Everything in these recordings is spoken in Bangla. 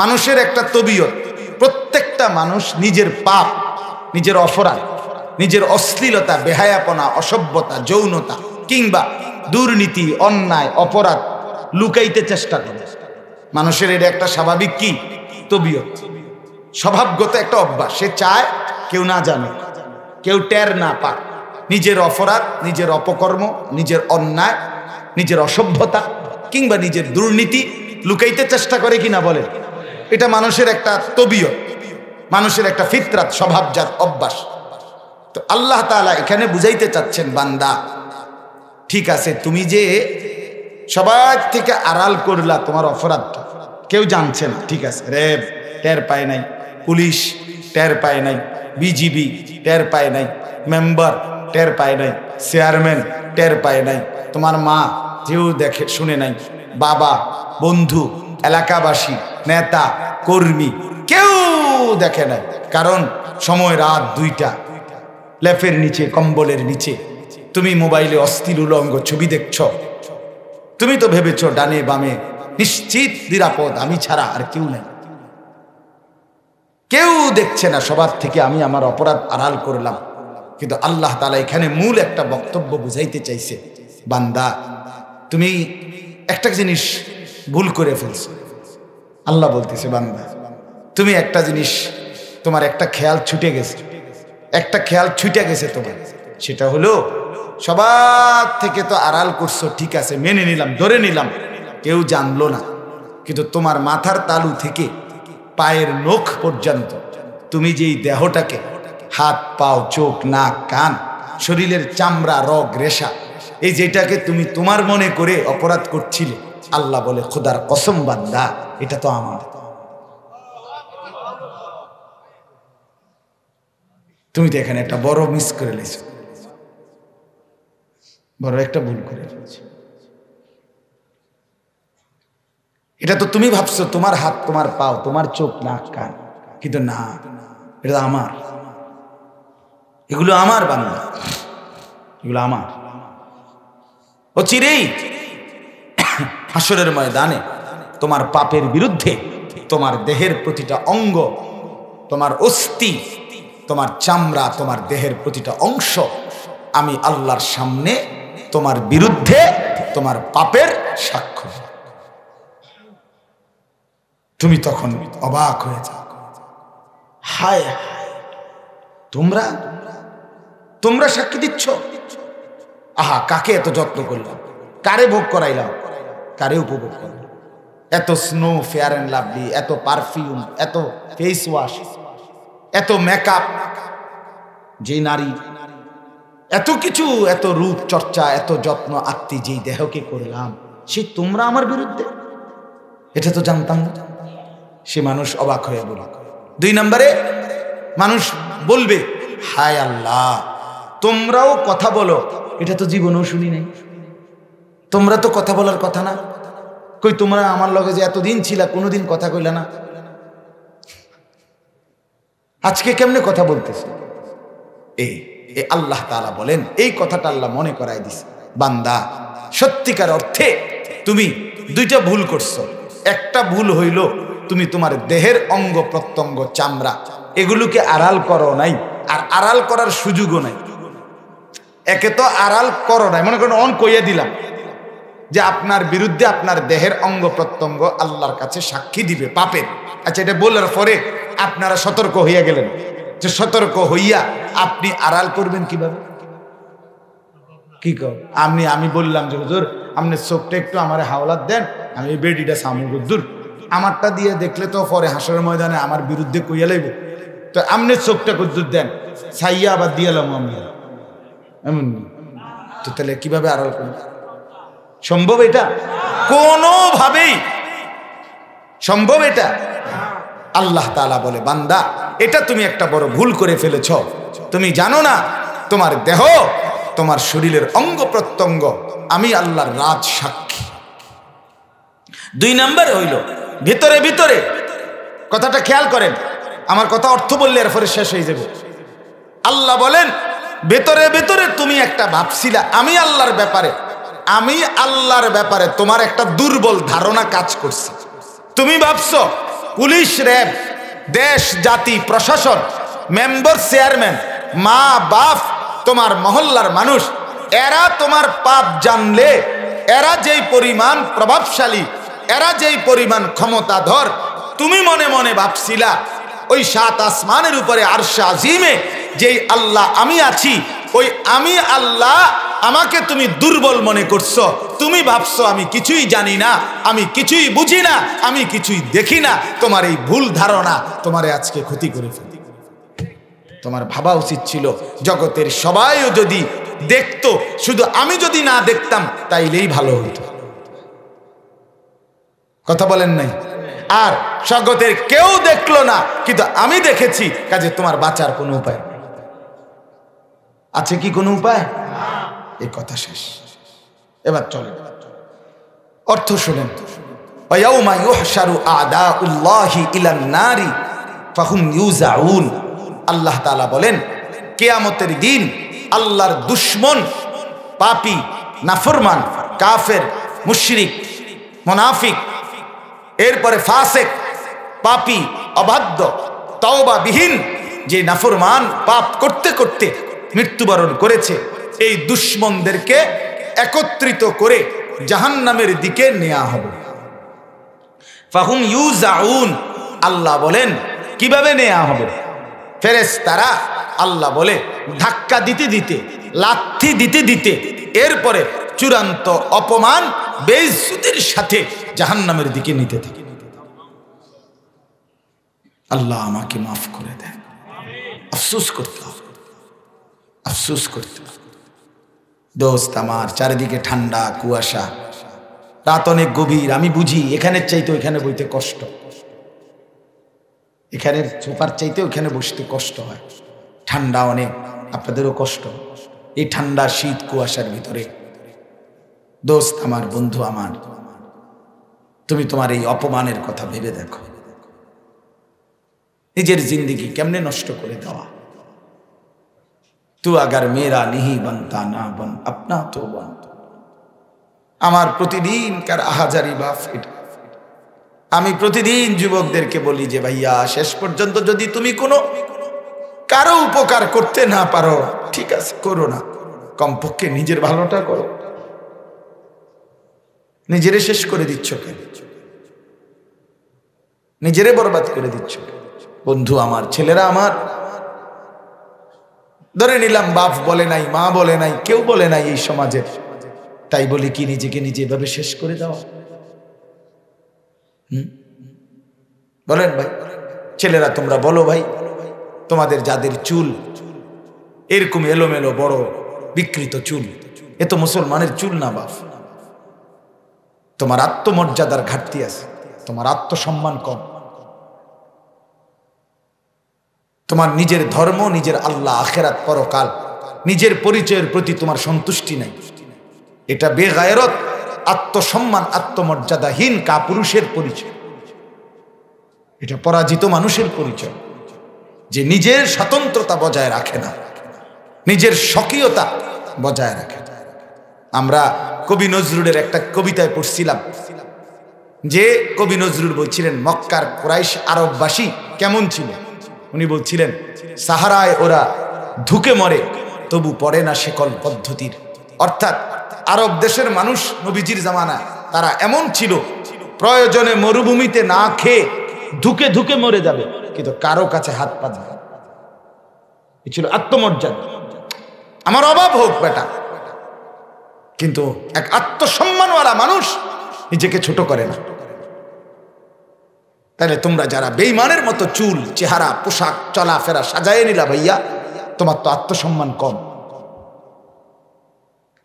মানুষের একটা তবিয়ত প্রত্যেকটা মানুষ নিজের পাপ নিজের অপরাধ নিজের অশ্লীলতা বেহায়াপনা অসভ্যতা যৌনতা কিংবা দুর্নীতি অন্যায় অপরাধ লুকাইতে চেষ্টা করে মানুষের এটা একটা স্বাভাবিক কি তবিয়ত স্বভাবগত একটা অভ্যাস সে চায় কেউ না জানে কেউ টের না পাক নিজের অপরাধ নিজের অপকর্ম নিজের অন্যায় নিজের অসভ্যতা কিংবা নিজের দুর্নীতি লুকাইতে চেষ্টা করে কিনা বলে এটা মানুষের একটা তবিয় মানুষের একটা ফিতরাত যার অভ্যাস তো আল্লাহ তালা এখানে বুঝাইতে চাচ্ছেন বান্দা ঠিক আছে তুমি যে সবার থেকে আড়াল করলা তোমার অপরাধ কেউ জানছে না ঠিক আছে র্যাব টের পায় নাই পুলিশ টের পায় নাই বিজিবি টের পায় নাই মেম্বার টের পায় নাই চেয়ারম্যান টের পায় নাই তোমার মা যেও দেখে শুনে নাই বাবা বন্ধু এলাকাবাসী নেতা কর্মী কেউ দেখে না কারণ সময় রাত দুইটা লেফের নিচে কম্বলের নিচে তুমি মোবাইলে অস্থির উলঙ্গ ছবি দেখছ তুমি তো ভেবেছ ডানে বামে নিশ্চিত নিরাপদ আমি ছাড়া আর কেউ নেই কেউ দেখছে না সবার থেকে আমি আমার অপরাধ আড়াল করলাম কিন্তু আল্লাহ তালা এখানে মূল একটা বক্তব্য বুঝাইতে চাইছে বান্দা তুমি একটা জিনিস ভুল করে ফেলছো আল্লাহ বলতেছে বান্দা তুমি একটা জিনিস তোমার একটা খেয়াল ছুটে গেছে একটা খেয়াল ছুটে গেছে তোমার সেটা হলো সবার থেকে তো আড়াল করছো ঠিক আছে মেনে নিলাম ধরে নিলাম কেউ জানলো না কিন্তু তোমার মাথার তালু থেকে পায়ের নখ পর্যন্ত তুমি যেই দেহটাকে হাত পাও চোখ নাক কান শরীরের চামড়া রগ রেশা এই যেটাকে তুমি তোমার মনে করে অপরাধ করছিলে আল্লাহ বলে খোদার কসম বান্দা এটা তো আমার তুমি তো এখানে একটা বড় মিস করে লেছ বড় একটা ভুল করে এটা তো তুমি ভাবছো তোমার হাত তোমার পাও তোমার চোখ নাক কান কিন্তু না এটা আমার এগুলো আমার বাংলা এগুলো আমার ও চিরেই হাসরের ময়দানে তোমার পাপের বিরুদ্ধে তোমার দেহের প্রতিটা অঙ্গ তোমার অস্থি তোমার চামড়া তোমার দেহের প্রতিটা অংশ আমি আল্লাহর সামনে তোমার বিরুদ্ধে তোমার পাপের সাক্ষ্য তুমি তখন অবাক হয়ে যাও হায় তোমরা তোমরা সাক্ষী দিচ্ছ আহা কাকে এত যত্ন করলাম কারে ভোগ করাইলাম কারে উপভোগ করলাম এত স্নো ফেয়ার অ্যান্ড লাভলি এত পারফিউম এত ফেস ওয়াশ এত মেকআপ যে নারী এত কিছু এত রূপ চর্চা এত যত্ন আত্মি যেই দেহকে করলাম সে তোমরা আমার বিরুদ্ধে এটা তো জানতাম না সে মানুষ অবাক হয়ে বলি দুই নম্বরে মানুষ বলবে হায় আল্লাহ তোমরাও কথা বলো এটা তো জীবনেও শুনি নাই তোমরা তো কথা বলার কথা না কই তোমরা আমার লগে যে এতদিন ছিলা কোনোদিন কথা কইলা না আজকে কেমনে কথা বলতেছে এই এ আল্লাহ তালা বলেন এই কথাটা আল্লাহ মনে করায় দিছে বান্দা সত্যিকার অর্থে তুমি দুইটা ভুল করছো একটা ভুল হইল তুমি তোমার দেহের অঙ্গ প্রত্যঙ্গ চামড়া এগুলোকে আড়াল করো নাই আর আড়াল করার সুযোগও নাই একে তো আড়াল করো নাই মনে করেন অন কইয়া দিলাম যে আপনার বিরুদ্ধে আপনার দেহের অঙ্গ প্রত্যঙ্গ আল্লাহর কাছে সাক্ষী দিবে পাপের আচ্ছা এটা বলার পরে আপনারা সতর্ক হইয়া গেলেন যে সতর্ক হইয়া আপনি আড়াল করবেন কিভাবে কি কর আমি আমি বললাম যে হুজুর আপনি চোখটা একটু আমার হাওলাত দেন আমি বেডিটা সামু দূর আমারটা দিয়ে দেখলে তো পরে হাসার ময়দানে আমার বিরুদ্ধে কইয়া লাইব তো আপনি চোখটা কুদ্দুর দেন সাইয়া আবার দিয়ে এলাম আমি এমন তো তাহলে কিভাবে আড়াল করবেন সম্ভব এটা কোনোভাবেই সম্ভব এটা আল্লাহ তালা বলে বান্দা এটা তুমি একটা বড় ভুল করে ফেলেছ তুমি জানো না তোমার দেহ তোমার শরীরের অঙ্গ প্রত্যঙ্গ আমি আল্লাহর রাজ সাক্ষী দুই নম্বরে হইল ভিতরে ভিতরে কথাটা খেয়াল করেন আমার কথা অর্থ বললে এরপরে শেষ হয়ে যাবে আল্লাহ বলেন ভেতরে ভেতরে তুমি একটা ভাবছিলা আমি আল্লাহর ব্যাপারে আমি আল্লাহর ব্যাপারে তোমার একটা দুর্বল ধারণা কাজ করছে তুমি ভাবছ পুলিশ র্যাব দেশ জাতি প্রশাসন মেম্বার চেয়ারম্যান মা বাপ তোমার মহল্লার মানুষ এরা তোমার পাপ জানলে এরা যেই পরিমাণ প্রভাবশালী এরা যেই পরিমাণ ক্ষমতাধর তুমি মনে মনে ভাবছিলা ওই সাত আসমানের উপরে আরশা আজিমে যেই আল্লাহ আমি আছি ওই আমি আল্লাহ আমাকে তুমি দুর্বল মনে করছো তুমি ভাবছো আমি কিছুই জানি না আমি কিছুই বুঝি না আমি কিছুই দেখি না তোমার এই ভুল ধারণা তোমার আজকে ক্ষতি করে ফেলি তোমার ভাবা উচিত ছিল জগতের সবাইও যদি দেখতো শুধু আমি যদি না দেখতাম তাইলেই ভালো হতো কথা বলেন নাই আর জগতের কেউ দেখলো না কিন্তু আমি দেখেছি কাজে তোমার বাঁচার কোনো উপায় আছে কি কোনো উপায় এ কথা শেষ এবার চলেন অর্থ শোনেন আল্লাহ তালা বলেন কেয়ামতের দিন আল্লাহর দুশ্মন পাপি নাফরমান কাফের মুশরিক মোনাফিক এরপরে ফাসেক পাপি অবাধ্য তওবা বিহীন যে নাফরমান পাপ করতে করতে মৃত্যুবরণ করেছে এই দুশ্মনদেরকে একত্রিত করে জাহান নামের দিকে নেওয়া হবে ফাহুম ইউজাউন আল্লাহ বলেন কিভাবে নেওয়া হবে ফেরেস তারা আল্লাহ বলে ধাক্কা দিতে দিতে লাথি দিতে দিতে এরপরে চূড়ান্ত অপমান বেজুদের সাথে জাহান্নামের দিকে নিতে থাকে আল্লাহ আমাকে মাফ করে দেন আফসোস করতে হবে আফসুস করত দোস্ত আমার চারিদিকে ঠান্ডা কুয়াশা রাত অনেক গভীর আমি বুঝি এখানের চাইতে ওইখানে বইতে কষ্ট এখানের সোফার চাইতে ওইখানে বসতে কষ্ট হয় ঠান্ডা অনেক আপনাদেরও কষ্ট এই ঠান্ডা শীত কুয়াশার ভিতরে দোস্ত আমার বন্ধু আমার তুমি তোমার এই অপমানের কথা ভেবে দেখো নিজের জিন্দিগি কেমনে নষ্ট করে দেওয়া তু আগার মেয়েরা নিহি বন্তা না বন আপনা তো বন আমার প্রতিদিনকার আহাজারি বা ফিট আমি প্রতিদিন যুবকদেরকে বলি যে ভাইয়া শেষ পর্যন্ত যদি তুমি কোনো কারো উপকার করতে না পারো ঠিক আছে করো না কমপক্ষে নিজের ভালোটা করো নিজেরে শেষ করে দিচ্ছ কে নিজেরে বরবাদ করে দিচ্ছ বন্ধু আমার ছেলেরা আমার ধরে নিলাম বাপ বলে নাই মা বলে নাই কেউ বলে নাই এই সমাজের তাই বলে কি নিজেকে নিজে এভাবে শেষ করে দাও বলেন ভাই ছেলেরা তোমরা বলো ভাই তোমাদের যাদের চুল এরকম এলোমেলো বড় বিকৃত চুল এ তো মুসলমানের চুল না বাপ তোমার আত্মমর্যাদার ঘাটতি আছে তোমার আত্মসম্মান কম তোমার নিজের ধর্ম নিজের আল্লাহ আখেরাত পরকাল নিজের পরিচয়ের প্রতি তোমার সন্তুষ্টি নাই এটা বেগায়রত আত্মসম্মান আত্মমর্যাদাহীন কাপুরুষের পরিচয় এটা পরাজিত মানুষের পরিচয় যে নিজের স্বতন্ত্রতা বজায় রাখে না নিজের স্বকীয়তা বজায় রাখে আমরা কবি নজরুলের একটা কবিতায় পড়ছিলাম যে কবি নজরুল বলছিলেন মক্কার ক্রাইশ আরববাসী কেমন ছিল উনি বলছিলেন সাহারায় ওরা ধুকে মরে তবু পড়ে না সেকল পদ্ধতির অর্থাৎ আরব দেশের মানুষ নবীজির জামানায় তারা এমন ছিল প্রয়োজনে মরুভূমিতে না খেয়ে ধুকে ধুকে মরে যাবে কিন্তু কারো কাছে হাত পা যাবে এ ছিল আত্মমর্যাদা আমার অভাব হোক বেটা কিন্তু এক আত্মসম্মানওয়ালা মানুষ নিজেকে ছোট করে না তাহলে তোমরা যারা বেইমানের মতো চুল চেহারা পোশাক চলাফেরা সাজায় নিলা ভাইয়া তোমার তো আত্মসম্মান কম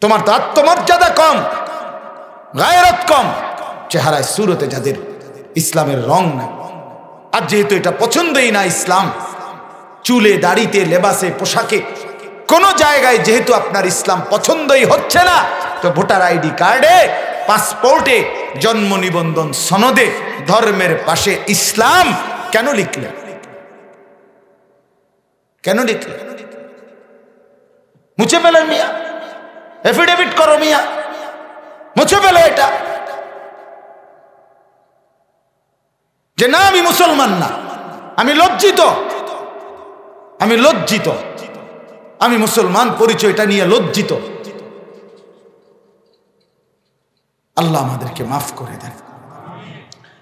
তোমার তো আত্মমর্যাদা কম গায়রত কম চেহারায় সুরতে যাদের ইসলামের রং না আর যেহেতু এটা পছন্দই না ইসলাম চুলে দাড়িতে লেবাসে পোশাকে কোন জায়গায় যেহেতু আপনার ইসলাম পছন্দই হচ্ছে না তো ভোটার আইডি কার্ডে পাসপোর্টে জন্ম নিবন্ধন সনদে ধর্মের পাশে ইসলাম কেন লিখলেন কেন লিখলেন মুছে ফেলেন মিয়া এফিডেভিট করো মিয়া মুছে ফেলো এটা যে না আমি মুসলমান না আমি লজ্জিত আমি লজ্জিত আমি মুসলমান পরিচয়টা নিয়ে লজ্জিত আল্লাহ আমাদেরকে মাফ করে দেন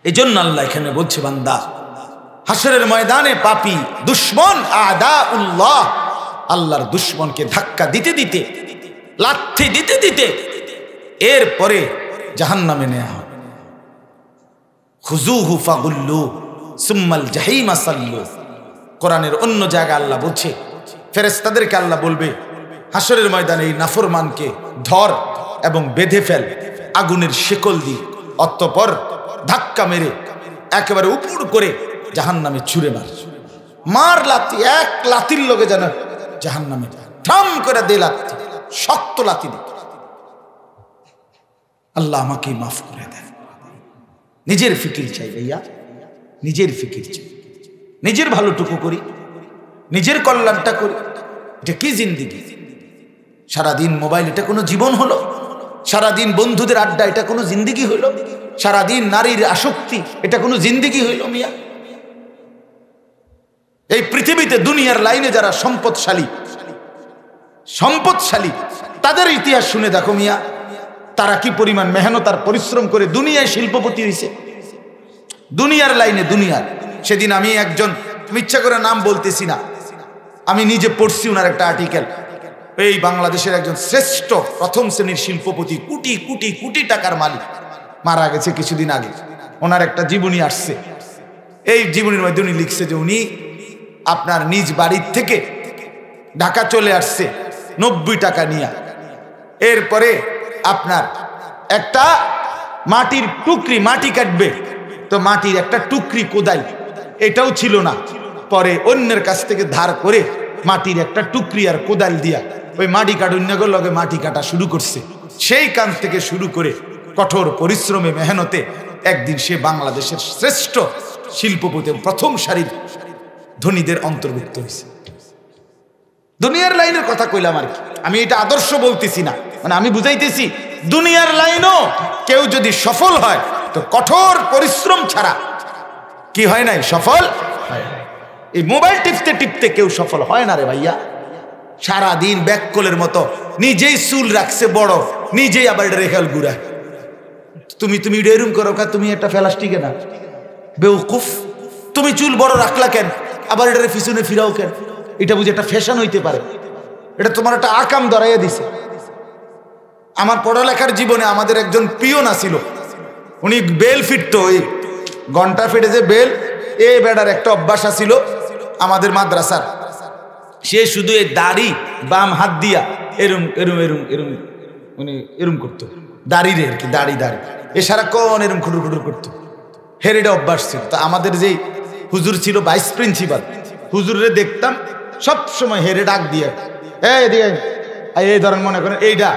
এই জন্য আল্লাহ এখানে বলছে বান্দা হাসরের ময়দানে পাপি দুশ্মন আদা উল্লাহ আল্লাহর দুশ্মনকে ধাক্কা দিতে দিতে লাথি দিতে দিতে এরপরে জাহান নামে নেওয়া হবে হুজু উল্লু সুম্মাল জাহিমা সাল্লু কোরআনের অন্য জায়গা আল্লাহ বলছে তাদেরকে আল্লাহ বলবে হাসরের ময়দানে এই নাফরমানকে ধর এবং বেঁধে ফেল আগুনের শেকল দিয়ে অতঃপর ধাক্কা মেরে একেবারে উপুড় করে জাহান নামে ছুঁড়ে মার মার লাতি এক লাতির লোকে যেন জাহান নামে ঠাম করে দে লাতি শক্ত লাতি আল্লাহ আমাকে মাফ করে দেয় নিজের ফিকির চাই ভাইয়া নিজের ফিকির চাই নিজের ভালোটুকু করি নিজের কল্যাণটা করি এটা কি জিন্দিগি সারাদিন মোবাইল এটা কোনো জীবন হলো সারাদিন বন্ধুদের আড্ডা এটা কোনো জিন্দিগি হইল সারাদিন নারীর আসক্তি এটা কোনো জিন্দিগি হইল মিয়া এই পৃথিবীতে দুনিয়ার লাইনে যারা সম্পদশালী সম্পদশালী তাদের ইতিহাস শুনে দেখো মিয়া তারা কি পরিমাণ মেহনত আর পরিশ্রম করে দুনিয়ায় শিল্পপতি হয়েছে দুনিয়ার লাইনে দুনিয়ার সেদিন আমি একজন ইচ্ছা করে নাম বলতেছি না আমি নিজে পড়ছি ওনার একটা আর্টিকেল এই বাংলাদেশের একজন শ্রেষ্ঠ প্রথম শ্রেণীর শিল্পপতি কোটি কোটি কোটি টাকার মালিক মারা গেছে কিছুদিন আগে ওনার একটা জীবনী আসছে এই জীবনীর মধ্যে উনি লিখছে যে উনি আপনার নিজ বাড়ির থেকে ঢাকা চলে আসছে নব্বই টাকা নিয়ে এরপরে আপনার একটা মাটির টুকরি মাটি কাটবে তো মাটির একটা টুকরি কোদাই এটাও ছিল না পরে অন্যের কাছ থেকে ধার করে মাটির একটা টুকরি আর কোদাল দিয়া ওই মাটি কাটুন্যকের লগে মাটি কাটা শুরু করছে সেই কান থেকে শুরু করে কঠোর পরিশ্রমে মেহনতে একদিন সে বাংলাদেশের শ্রেষ্ঠ শিল্পপতি প্রথম সারির ধনীদের অন্তর্ভুক্ত হয়েছে দুনিয়ার লাইনের কথা কইলাম আর কি আমি এটা আদর্শ বলতেছি না মানে আমি বুঝাইতেছি দুনিয়ার লাইনও কেউ যদি সফল হয় তো কঠোর পরিশ্রম ছাড়া কি হয় নাই সফল হয় এই মোবাইল টিপতে টিপতে কেউ সফল হয় না রে ভাইয়া সারাদিন ব্যাককলের মতো নিজেই চুল রাখছে বড় নিজেই আবার এটা রেখাল গুড়া তুমি তুমি ডেরুম করো কা তুমি একটা ফেলাস্টিকে না বেউকুফ তুমি চুল বড় রাখলা কেন আবার এটা পিছনে ফিরাও কেন এটা বুঝে একটা ফ্যাশন হইতে পারে এটা তোমার একটা আকাম ধরাইয়া দিছে আমার পড়ালেখার জীবনে আমাদের একজন পিয়ন আসিল উনি বেল ফিটতো ওই ঘন্টা ফিটে যে বেল এ বেড়ার একটা অভ্যাস আসিল আমাদের মাদ্রাসার সে শুধু এই দাড়ি বাম হাত দিয়া এরম এরম এরম এরম মানে এরম করতো দাড়ি রে আর কি দাড়ি দাড়ি এ কন এরম খুটুর খুটুর করতো হের এটা অভ্যাস ছিল তা আমাদের যেই হুজুর ছিল ভাইস প্রিন্সিপাল হুজুরে দেখতাম সব সময় হেরে ডাক দিয়ে এই দিয়ে এই ধরেন মনে করেন এইটা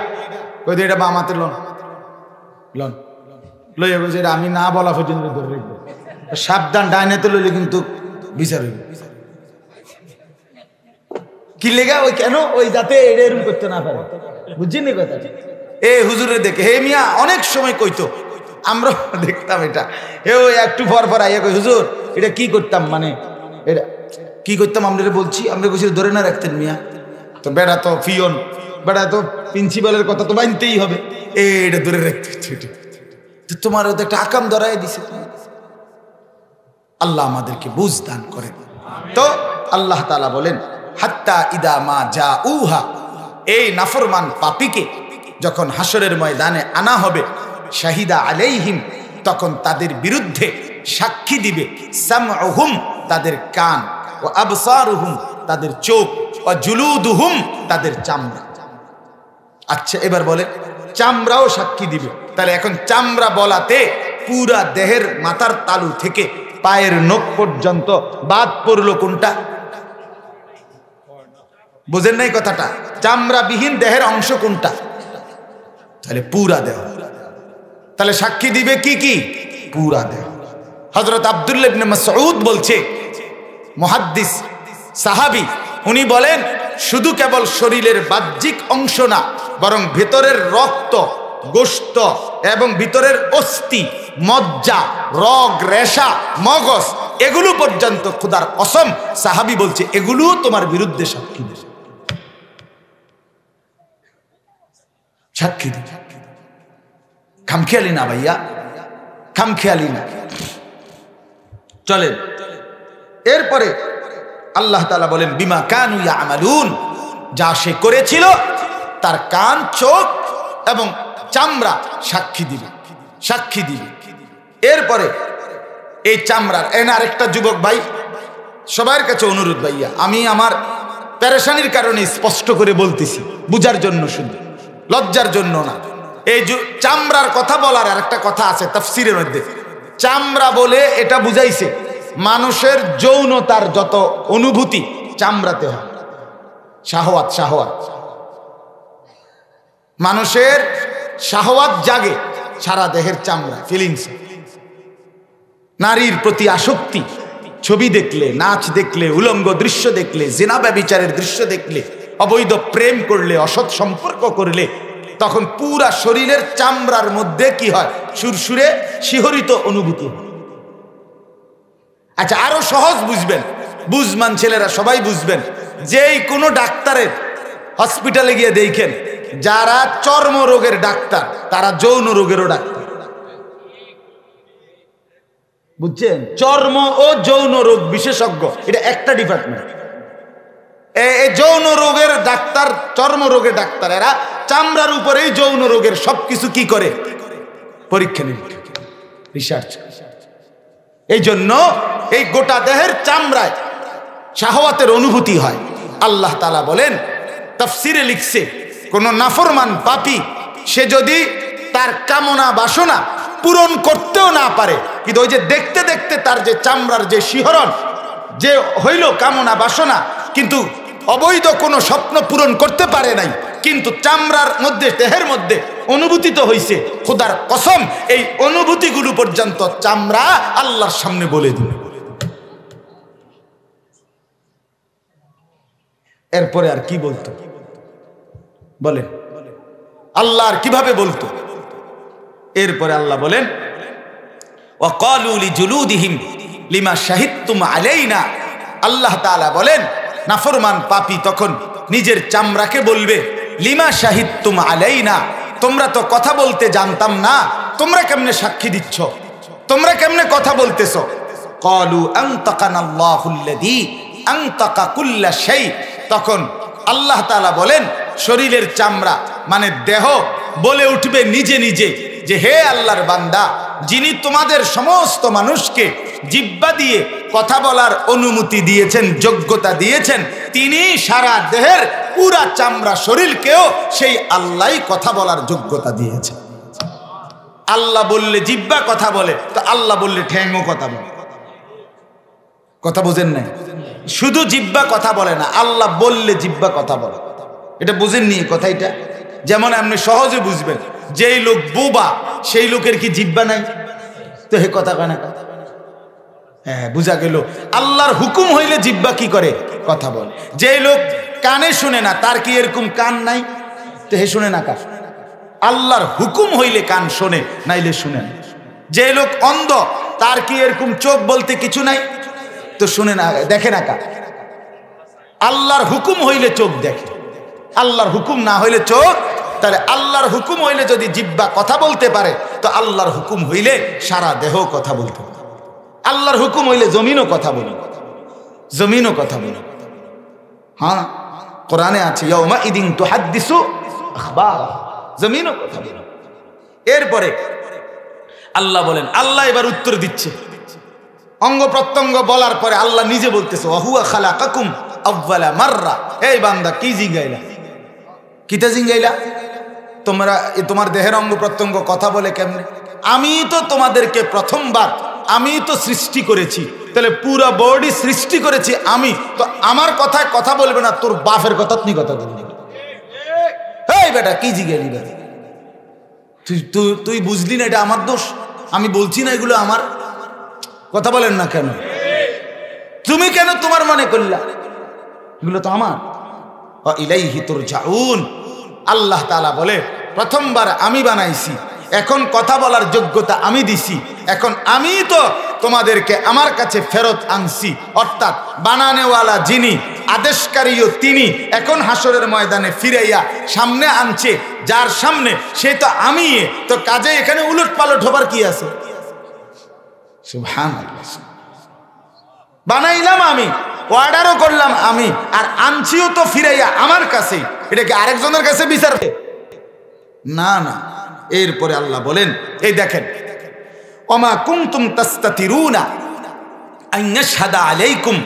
ওই এটা বাম হাতে লন লন লইয়া বলছে এটা আমি না বলা পর্যন্ত ধরে রাখবো সাবধান ডাইনাতে লইলে কিন্তু বিচার হইব কি লেগা ওই কেন ওই যাতে এরম করতে না পারে বুঝছেন কথা এ হুজুরে দেখে হে মিয়া অনেক সময় কইতো আমরা দেখতাম এটা হে ও একটু পর পর আইয়া কই হুজুর এটা কি করতাম মানে এটা কি করতাম আমরা বলছি আমরা কিছু ধরে না রাখতেন মিয়া তো বেড়া তো ফিয়ন বেড়া তো প্রিন্সিপালের কথা তো মানতেই হবে এটা ধরে রাখতে হচ্ছে তোমার ওদের একটা আকাম ধরাই দিছে আল্লাহ আমাদেরকে বুঝ দান করেন তো আল্লাহ তালা বলেন হাত্তা ইদা মা যা উহা এই নাফরমান পাপিকে যখন হাসরের ময়দানে আনা হবে শাহিদা আলাইহিম তখন তাদের বিরুদ্ধে সাক্ষী দিবে সামহুম তাদের কান ও আবসারহুম তাদের চোখ ও জুলুদুহুম তাদের চামড়া আচ্ছা এবার বলে চামড়াও সাক্ষী দিবে তাহলে এখন চামড়া বলাতে পুরা দেহের মাথার তালু থেকে পায়ের নখ পর্যন্ত বাদ পড়লো কোনটা বোঝেন নাই কথাটা চামড়াবিহীন দেহের অংশ কোনটা তাহলে পুরা দেহ তাহলে সাক্ষী দিবে কি কি পুরা দেহ হজরত আবদুল্লাবনে বলছে মহাদ্দিস সাহাবি উনি বলেন শুধু কেবল শরীরের বাহ্যিক অংশ না বরং ভেতরের রক্ত গোস্ত এবং ভিতরের অস্থি মজ্জা রগ রেশা মগজ এগুলো পর্যন্ত খুদার অসম সাহাবি বলছে এগুলোও তোমার বিরুদ্ধে সাক্ষী দেবে সাক্ষী দিই খামখেয়ালি না ভাইয়া খামখেয়ালি না চলেন এরপরে আল্লাহ তালা বলেন বিমা ইয়া আমালুন যা সে করেছিল তার কান চোখ এবং চামড়া সাক্ষী দিল সাক্ষী দিল এরপরে এই চামড়ার এন আরেকটা যুবক ভাই সবার কাছে অনুরোধ ভাইয়া আমি আমার প্যারেশানির কারণে স্পষ্ট করে বলতেছি বুঝার জন্য শুধু লজ্জার জন্য না এই চামড়ার কথা বলার আর একটা কথা আছে তাফসিরের মধ্যে চামড়া বলে এটা বুঝাইছে মানুষের যৌনতার যত অনুভূতি চামড়াতে হয় শাহওয়াত শাহওয়াত মানুষের শাহওয়াত জাগে সারা দেহের চামড়া ফিলিংস নারীর প্রতি আসক্তি ছবি দেখলে নাচ দেখলে উলঙ্গ দৃশ্য দেখলে জেনা দৃশ্য দেখলে অবৈধ প্রেম করলে অসৎ সম্পর্ক করলে তখন পুরা শরীরের চামড়ার মধ্যে কি হয় সুরসুরে শিহরিত অনুভূতি আচ্ছা আরো সহজ বুঝবেন বুঝমান ছেলেরা সবাই বুঝবেন যেই কোনো ডাক্তারের হসপিটালে গিয়ে দেখেন যারা চর্ম রোগের ডাক্তার তারা যৌন রোগেরও ডাক্তার বুঝছেন চর্ম ও যৌন রোগ বিশেষজ্ঞ এটা একটা ডিপার্টমেন্ট যৌন রোগের ডাক্তার চর্ম রোগের ডাক্তার এরা চামড়ার উপরেই যৌন রোগের সবকিছু কি করে পরীক্ষা নিরীক্ষা রিসার্চ এই জন্য এই গোটা দেহের চামড়ায় শাহওয়াতের অনুভূতি হয় আল্লাহ তালা বলেন তাফসিরে লিখছে কোনো নাফরমান পাপি সে যদি তার কামনা বাসনা পূরণ করতেও না পারে কিন্তু ওই যে দেখতে দেখতে তার যে চামড়ার যে শিহরণ যে হইল কামনা বাসনা কিন্তু অবৈধ কোনো স্বপ্ন পূরণ করতে পারে নাই কিন্তু চামড়ার মধ্যে দেহের মধ্যে অনুভূতিত হয়েছে খুদার কসম এই অনুভূতিগুলো পর্যন্ত চামড়া আল্লাহর সামনে বলে দিবে এরপরে আর কি বলতো বলে আল্লাহ আর কিভাবে বলতো এরপরে আল্লাহ বলেন লিমা আল্লাহ বলেন নাফরমান পাপি তখন নিজের চামড়াকে বলবে লিমা শাহিদ তুম আলাই না তোমরা তো কথা বলতে জানতাম না তোমরা কেমনে সাক্ষী দিচ্ছ তোমরা কেমনে কথা বলতেছ কলু আংতাকানাল্লাহুল্লাদি তকা কুল্লা সেই তখন আল্লাহ তালা বলেন শরীরের চামড়া মানে দেহ বলে উঠবে নিজে নিজে যে হে আল্লাহর বান্দা যিনি তোমাদের সমস্ত মানুষকে জিব্বা দিয়ে কথা বলার অনুমতি দিয়েছেন যোগ্যতা দিয়েছেন তিনি সারা দেহের পুরা চামড়া শরীরকেও সেই আল্লাহ কথা বলার যোগ্যতা দিয়েছেন আল্লাহ বললে জিব্বা কথা বলে তো আল্লাহ বললে ঠ্যাংও কথা বলে কথা বোঝেন নাই শুধু জিব্বা কথা বলে না আল্লাহ বললে জিব্বা কথা বলে এটা বুঝেননি কথা এটা যেমন আপনি সহজে বুঝবেন যেই লোক বুবা সেই লোকের কি জিব্বা নাই তো হে কথা কয় না হ্যাঁ বুঝা গেল আল্লাহর হুকুম হইলে জিব্বা কি করে কথা বল যেই লোক কানে শুনে না তার কি এরকম কান নাই তো হে শুনে না কাজ আল্লাহর হুকুম হইলে কান শোনে নাইলে শুনে না যে লোক অন্ধ তার কি এরকম চোখ বলতে কিছু নাই তো শুনে না দেখে না কা আল্লাহর হুকুম হইলে চোখ দেখে আল্লাহর হুকুম না হইলে চোখ তাহলে আল্লাহর হুকুম হইলে যদি জিব্বা কথা বলতে পারে তো আল্লাহর হুকুম হইলে সারা দেহ কথা বলতে পারে আল্লাহর হুকুম হইলে জমিনও কথা বলি জমিনও কথা বলি হ্যাঁ কোরআনে আছে ইদিন তো হাত দিসু জমিনও কথা বলি এরপরে আল্লাহ বলেন আল্লাহ এবার উত্তর দিচ্ছে অঙ্গ প্রত্যঙ্গ বলার পরে আল্লাহ নিজে বলতেছে অহুয়া খালা কাকুম আব্বালা মাররা এই বান্দা কি জিঙ্গাইলা কিতা জিঙ্গাইলা তোমরা তোমার দেহের অঙ্গ প্রত্যঙ্গ কথা বলে কেমনে আমি তো তোমাদেরকে প্রথমবার আমি তো সৃষ্টি করেছি তাহলে পুরো বডি সৃষ্টি করেছি আমি তো আমার কথায় কথা বলবে না তোর বাপের কথা তুমি কথা বলবি এই বেটা কি জিগেলি বেটা তুই তুই তুই বুঝলি না এটা আমার দোষ আমি বলছি না এগুলো আমার কথা বলেন না কেন তুমি কেন তোমার মনে করলা এগুলো তো আমার ইলাইহি তোর জাউন আল্লাহ তালা বলে প্রথমবার আমি বানাইছি এখন কথা বলার যোগ্যতা আমি দিছি এখন আমি তো তোমাদেরকে আমার কাছে ফেরত আনছি অর্থাৎ বানানেওয়ালা যিনি আদেশকারীও তিনি এখন হাসরের ময়দানে ফিরাইয়া সামনে আনছে যার সামনে সে তো আমি তো কাজে এখানে উলট পালট হবার কি আছে বানাইলাম আমি অর্ডারও করলাম আমি আর আনছিও তো ফিরাইয়া আমার কাছে এটাকে আরেকজনের কাছে বিচার না না এরপরে আল্লাহ বলেন এই দেখেন অমা কুমতুম তাস্তাতিরুনা আইনাশহাদা আলাইকুম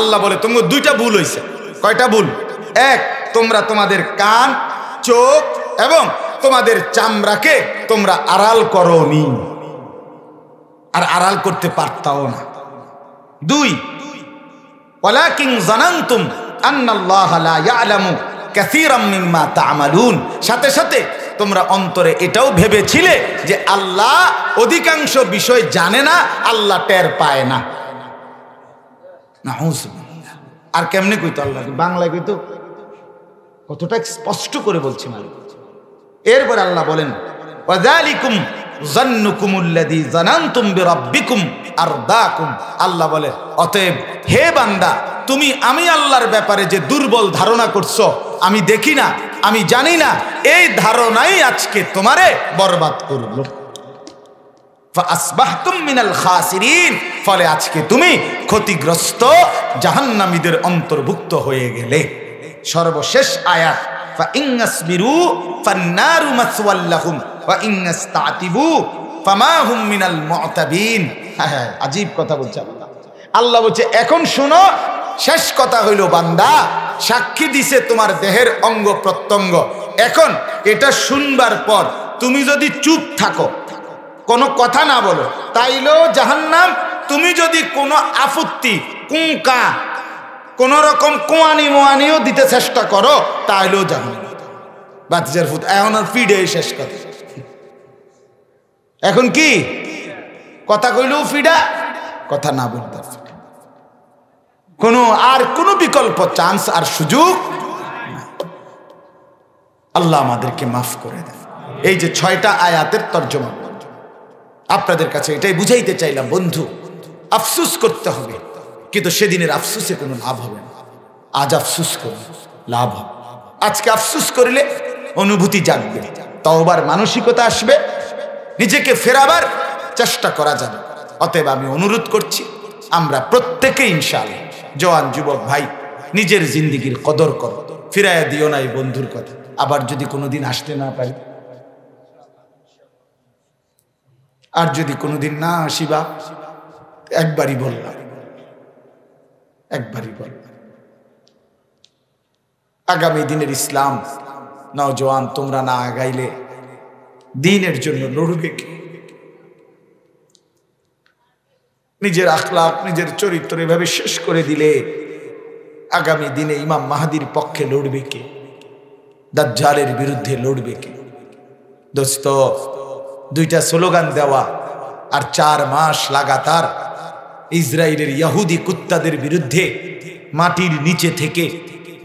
আল্লাহ বলে দুইটা ভুল কয়টা ভুল এক তোমরা তোমাদের কান চোখ এবং তোমাদের চামড়াকে তোমরা আড়াল করি আর আড়াল করতে পারতাও না দুই কিং জানান জানান্তুম সাথে সাথে তোমরা অন্তরে এটাও ভেবেছিলে যে আল্লাহ অধিকাংশ বিষয় জানে না আল্লাহ টের পায় না আর কই কইতো আল্লাহ বাংলায় কইতো কতটা স্পষ্ট করে বলছি মালিক এরপর আল্লাহ বলেন আল্লাহ বলে অতএব হে বান্দা তুমি আমি আল্লাহর ব্যাপারে যে দুর্বল ধারণা করছো আমি দেখি না আমি জানি না এই ধারণাই আজকে তোমারে বরবাদ করলো ফলে আজকে তুমি ক্ষতিগ্রস্ত জাহান্নামীদের অন্তর্ভুক্ত হয়ে গেলে সর্বশেষ আয়াত হ্যাঁ, হ্যাঁ, আজীব কথা বলছে আল্লাহ আল্লাহ বলছে এখন শোনো শেষ কথা হইল বান্দা সাক্ষী দিছে তোমার দেহের অঙ্গ প্রত্যঙ্গ এখন এটা শুনবার পর তুমি যদি চুপ থাকো কোনো কথা না বলো তাইলেও জাহান্নাম তুমি যদি কোনো আপত্তি কুঙ্কা কোন রকম কোয়ানি মোয়ানিও দিতে চেষ্টা করো তাহলেও জাহান্নাম বাচ্চার ফুত এখন আর ফিডে শেষ কথা এখন কি কথা কইলেও ফিডা কথা না বলতে কোনো আর কোনো বিকল্প চান্স আর সুযোগ আল্লাহ আমাদেরকে মাফ করে দেন এই যে ছয়টা আয়াতের তর্জমা আপনাদের কাছে এটাই বুঝাইতে চাইলাম বন্ধু আফসুস করতে হবে কিন্তু সেদিনের আফসুসে কোনো লাভ হবে না আজ আফসুস করুন লাভ হবে আজকে আফসুস করলে অনুভূতি জাগবে তওবার মানসিকতা আসবে নিজেকে ফেরাবার চেষ্টা করা যাবে অতএব আমি অনুরোধ করছি আমরা প্রত্যেকে ইনশাল জওয়ান যুবক ভাই নিজের জিন্দিগির কদর কর ফিরাইয়া দিও না এই বন্ধুর কথা আবার যদি কোনোদিন আসতে না পারি আর যদি কোনোদিন না আসিবা একবারই বললাম একবারই বললাম আগামী দিনের ইসলাম নজওয়ান তোমরা না আগাইলে দিনের জন্য লড়বে কে নিজের আখলাক নিজের চরিত্র এভাবে শেষ করে দিলে আগামী দিনে ইমাম মাহাদির পক্ষে লড়বে কে দাজ্জালের বিরুদ্ধে লড়বে কে দোস্ত দুইটা স্লোগান দেওয়া আর চার মাস লাগাতার ইসরায়েলের ইয়াহুদি কুত্তাদের বিরুদ্ধে মাটির নিচে থেকে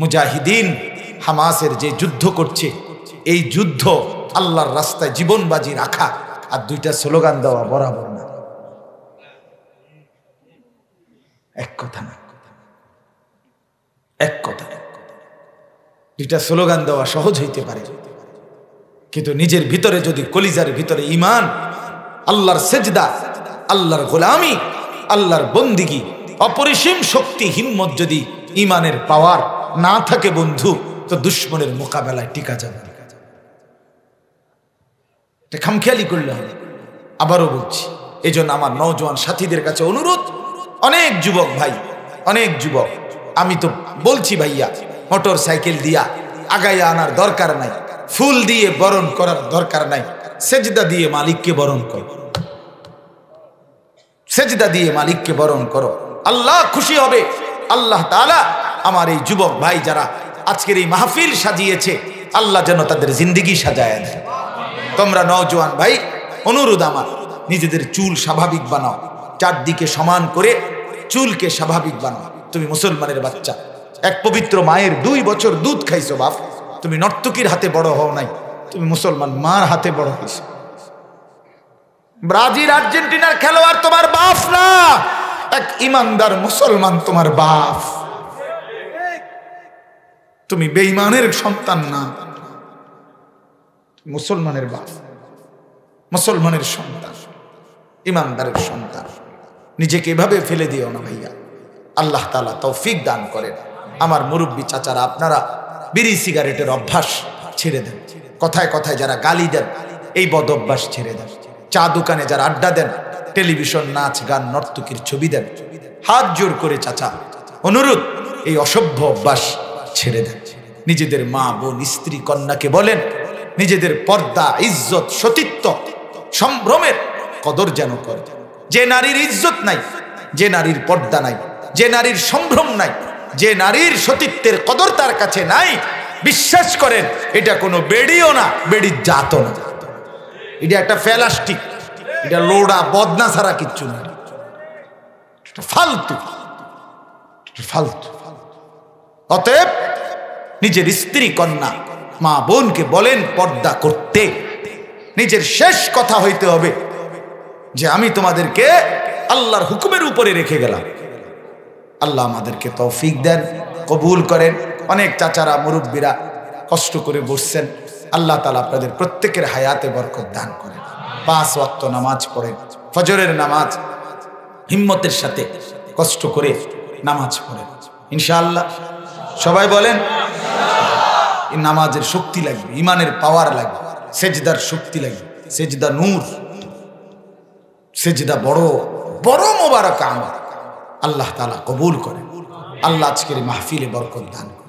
মুজাহিদিন হামাসের যে যুদ্ধ করছে এই যুদ্ধ আল্লাহর রাস্তায় জীবন বাজি রাখা আর দুইটা স্লোগান দেওয়া বরাবর না এক কথা না এক কথা এক কথা দুইটা স্লোগান দেওয়া সহজ হইতে পারে কিন্তু নিজের ভিতরে যদি কলিজার ভিতরে ইমান আল্লাহর সেজদা আল্লাহর গোলামি আল্লাহর বন্দিগি অপরিসীম শক্তি হিম্মত যদি ইমানের পাওয়ার না থাকে বন্ধু তো দুশ্মনের মোকাবেলায় টিকা যাবে খামখেয়ালি করলে হবে আবারও বলছি জন্য আমার নওজোয়ান সাথীদের কাছে অনুরোধ অনেক যুবক ভাই অনেক যুবক আমি তো বলছি ভাইয়া মোটর সাইকেল দিয়া আগাইয়া আনার দরকার নাই ফুল দিয়ে বরণ করার দরকার নাই সেজদা দিয়ে মালিককে বরণ কর সেজদা দিয়ে মালিককে বরণ করো আল্লাহ খুশি হবে আল্লাহ তালা আমার এই যুবক ভাই যারা আজকের এই মাহফিল সাজিয়েছে আল্লাহ যেন তাদের জিন্দিগি সাজায় দেয় তোমরা নওজোয়ান ভাই অনুরোধ আমার নিজেদের চুল স্বাভাবিক বানাও চারদিকে সমান করে চুলকে স্বাভাবিক বানাও তুমি মুসলমানের বাচ্চা এক পবিত্র মায়ের দুই বছর দুধ খাইছো বাপ তুমি নর্তকীর হাতে বড় হও নাই তুমি মুসলমান মার হাতে বড় হয়েছো ব্রাজিল আর্জেন্টিনার খেলোয়াড় তোমার বাপ না এক ইমানদার মুসলমান তোমার বাপ তুমি বেইমানের সন্তান না মুসলমানের বাপ মুসলমানের সন্তান ইমানদারের সন্তান নিজেকে এভাবে ফেলে দিও না ভাইয়া আল্লাহ তালা তৌফিক দান করেন আমার মুরব্বী চাচারা আপনারা বিড়ি সিগারেটের অভ্যাস ছেড়ে দেন কথায় কথায় যারা গালি দেন এই বদ অভ্যাস ছেড়ে দেন চা দোকানে যারা আড্ডা দেন টেলিভিশন নাচ গান নর্তকির ছবি দেন হাত জোর করে চাচা অনুরোধ এই অসভ্য অভ্যাস ছেড়ে দেন নিজেদের মা বোন স্ত্রী কন্যাকে বলেন নিজেদের পর্দা ইজ্জত সতীত্ব সম্ভ্রমের কদর যেন করে যে নারীর ইজ্জত নাই যে নারীর পর্দা নাই যে নারীর সম্ভ্রম নাই যে নারীর সতীত্বের কদর তার কাছে নাই বিশ্বাস করেন এটা কোনো বেড়িও না বেড়ির জাত না এটা একটা ফ্যালাস্টিক এটা লোড়া বদনা ছাড়া কিচ্ছু না ফালতু ফালতু অতএব নিজের স্ত্রী কন্যা মা বোনকে বলেন পর্দা করতে নিজের শেষ কথা হইতে হবে যে আমি তোমাদেরকে আল্লাহর হুকুমের উপরে রেখে গেলাম আল্লাহ আমাদেরকে তৌফিক দেন কবুল করেন অনেক চাচারা মুরব্বীরা কষ্ট করে বসছেন আল্লাহ তালা আপনাদের প্রত্যেকের হায়াতে বরকত দান করেন পাঁচ ওয়াক্ত নামাজ পড়েন ফজরের নামাজ হিম্মতের সাথে কষ্ট করে নামাজ পড়েন ইনশাআল্লাহ সবাই বলেন নামাজের শক্তি লাগবে ইমানের পাওয়ার লাগবে সেজদার শক্তি লাগবে সেজদা নূর সেজদা বড় বড় মোবারক আমার আল্লাহ তালা কবুল করে আল্লাহ আজকের মাহফিলে বরকত দান করে